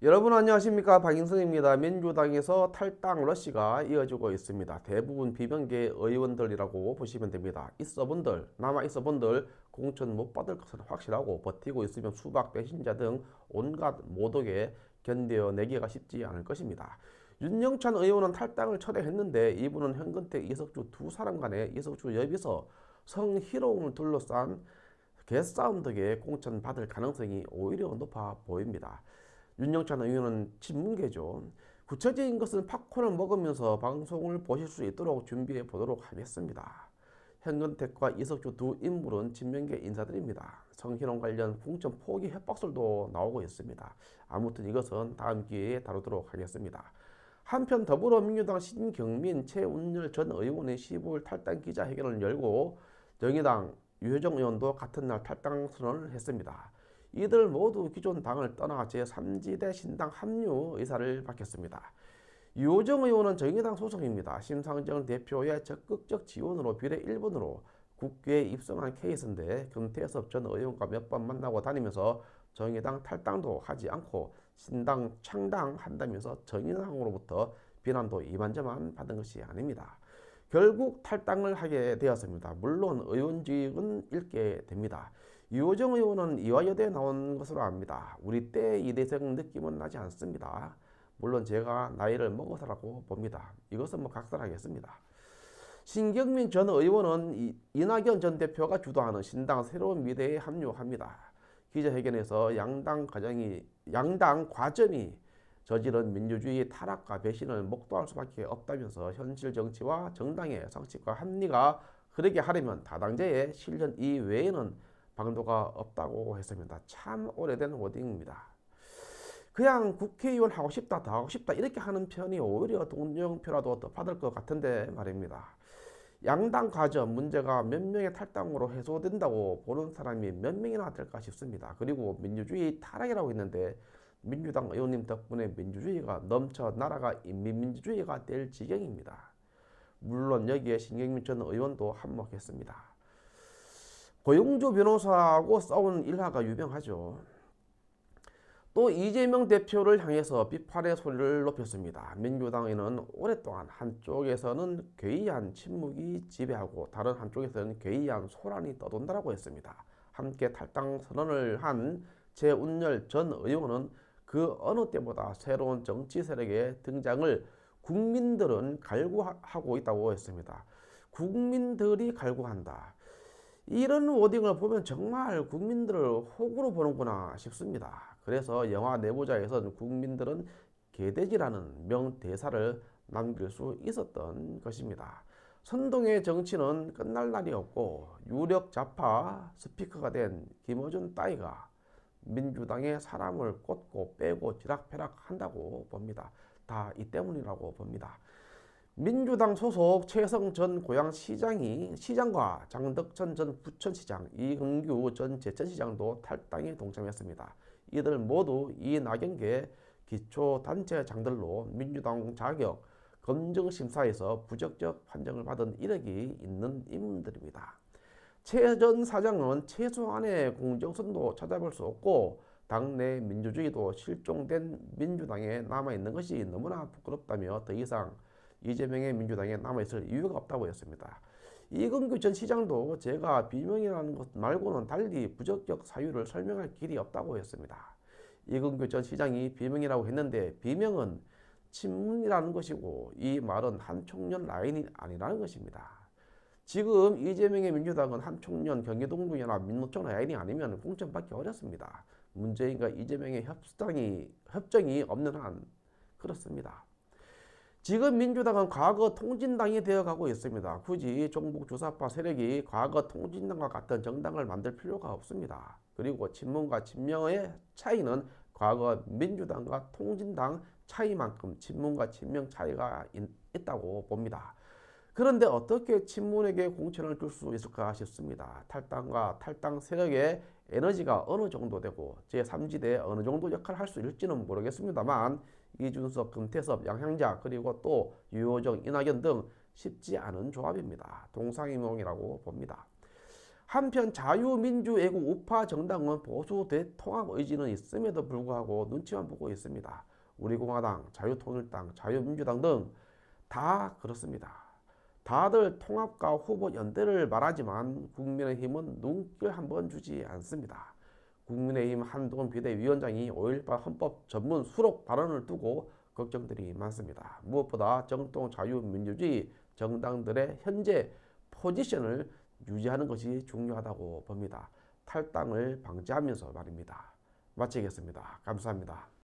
여러분 안녕하십니까 박인선입니다. 민주당에서 탈당 러시가 이어지고 있습니다. 대부분 비명계 의원들이라고 보시면 됩니다. 있어분들 남아 있어분들 공천 못 받을 것은 확실하고 버티고 있으면 수박 배신자 등 온갖 모독에 견뎌내기가 쉽지 않을 것입니다. 윤영찬 의원은 탈당을 철회했는데 이분은 현근택 이석주 두 사람 간의 이석주 여비서 성희롱을 둘러싼 개싸움 덕에 공천 받을 가능성이 오히려 높아 보입니다. 윤영찬 의원은 친문계죠. 구체적인 것은 팝콘을 먹으면서 방송을 보실 수 있도록 준비해 보도록 하겠습니다. 현근택과 이석주 두 인물은 진명계 인사들입니다. 성희롱 관련 공천 포기 협박설도 나오고 있습니다. 아무튼 이것은 다음 기회에 다루도록 하겠습니다. 한편 더불어민주당 신경민, 최운열 전 의원의 15일 탈당 기자회견을 열고 정의당 유효정 의원도 같은 날 탈당 선언을 했습니다. 이들 모두 기존 당을 떠나 제3지대 신당 합류 의사를 밝혔습니다. 유호정 의원은 정의당 소속입니다. 심상정 대표의 적극적 지원으로 비례 1번으로 국회에 입성한 케이스인데 금태섭 전 의원과 몇 번 만나고 다니면서 정의당 탈당도 하지 않고 신당 창당한다면서 정의당으로부터 비난도 이만저만 받은 것이 아닙니다. 결국 탈당을 하게 되었습니다. 물론 의원직은 잃게 됩니다. 유호정 의원은 이화여대에 나온 것으로 압니다. 우리 때 이대생 느낌은 나지 않습니다. 물론 제가 나이를 먹어서라고 봅니다. 이것은 뭐 각설하겠습니다. 신경민 전 의원은 이낙연 전 대표가 주도하는 신당 새로운 미래에 합류합니다. 기자회견에서 양당 과정이 양당 과점이 저지른 민주주의 타락과 배신을 목도할 수밖에 없다면서 현실 정치와 정당의 상식과 합리가 흐르게 하려면 다당제의 실현 이외에는 방도가 없다고 했습니다. 참 오래된 워딩입니다. 그냥 국회의원 하고 싶다, 다 하고 싶다 이렇게 하는 편이 오히려 동정표라도 더 받을 것 같은데 말입니다. 양당 과정 문제가 몇 명의 탈당으로 해소된다고 보는 사람이 몇 명이나 될까 싶습니다. 그리고 민주주의 타락이라고 했는데 민주당 의원님 덕분에 민주주의가 넘쳐 나라가 인민민주주의가 될 지경입니다. 물론 여기에 신경민 전 의원도 한몫했습니다. 고용조 변호사하고 싸운 일화가 유명하죠. 또 이재명 대표를 향해서 비판의 소리를 높였습니다. 민주당에는 오랫동안 한쪽에서는 괴이한 침묵이 지배하고 다른 한쪽에서는 괴이한 소란이 떠돈다라고 했습니다. 함께 탈당 선언을 한 재운열 전 의원은 그 어느 때보다 새로운 정치 세력의 등장을 국민들은 갈구하고 있다고 했습니다. 국민들이 갈구한다. 이런 워딩을 보면 정말 국민들을 호구로 보는구나 싶습니다. 그래서 영화 내부자에서 국민들은 개돼지라는 명대사를 남길 수 있었던 것입니다. 선동의 정치는 끝날 날이 없고 유력 좌파 스피커가 된 김어준 따위가 민주당의 사람을 꽂고 빼고 지락펴락 한다고 봅니다. 다 이 때문이라고 봅니다. 민주당 소속 최성 전 고양시장이 시장과 장덕천 전 부천시장, 이흥규 전 제천시장도 탈당에 동참했습니다. 이들 모두 이낙연계 기초단체장들로 민주당 자격 검증심사에서 부적격 판정을 받은 이력이 있는 인물들입니다. 최 전 사장은 최소한의 공정성도 찾아볼 수 없고 당내 민주주의도 실종된 민주당에 남아있는 것이 너무나 부끄럽다며 더 이상 이재명의 민주당에 남아있을 이유가 없다고 했습니다. 이근규 전 시장도 제가 비명이라는 것 말고는 달리 부적격 사유를 설명할 길이 없다고 했습니다. 이근규 전 시장이 비명이라고 했는데 비명은 친문이라는 것이고 이 말은 한 총련 라인이 아니라는 것입니다. 지금 이재명의 민주당은 한 총련 경기동부연합 민노총 라인이 아니면 공천받기 어렵습니다. 문재인과 이재명의 협상이, 협정이 없는 한 그렇습니다. 지금 민주당은 과거 통진당이 되어가고 있습니다. 굳이 종북 주사파 세력이 과거 통진당과 같은 정당을 만들 필요가 없습니다. 그리고 친문과 친명의 차이는 과거 민주당과 통진당 차이만큼 친문과 친명 차이가 있다고 봅니다. 그런데 어떻게 친문에게 공천을 줄 수 있을까 싶습니다. 탈당과 탈당 세력의 에너지가 어느 정도 되고 제3지대에 어느 정도 역할을 할 수 있을지는 모르겠습니다만 이준석, 금태섭, 양향자 그리고 또 유호정, 이낙연 등 쉽지 않은 조합입니다. 동상이몽이라고 봅니다. 한편 자유민주애국 우파 정당은 보수 대통합 의지는 있음에도 불구하고 눈치만 보고 있습니다. 우리공화당, 자유통일당, 자유민주당 등 다 그렇습니다. 다들 통합과 후보 연대를 말하지만 국민의힘은 눈길 한번 주지 않습니다. 국민의힘 한동훈 비대위원장이 5.18 헌법 전문 수록 발언을 두고 걱정들이 많습니다. 무엇보다 정통 자유민주주의 정당들의 현재 포지션을 유지하는 것이 중요하다고 봅니다. 탈당을 방지하면서 말입니다. 마치겠습니다. 감사합니다.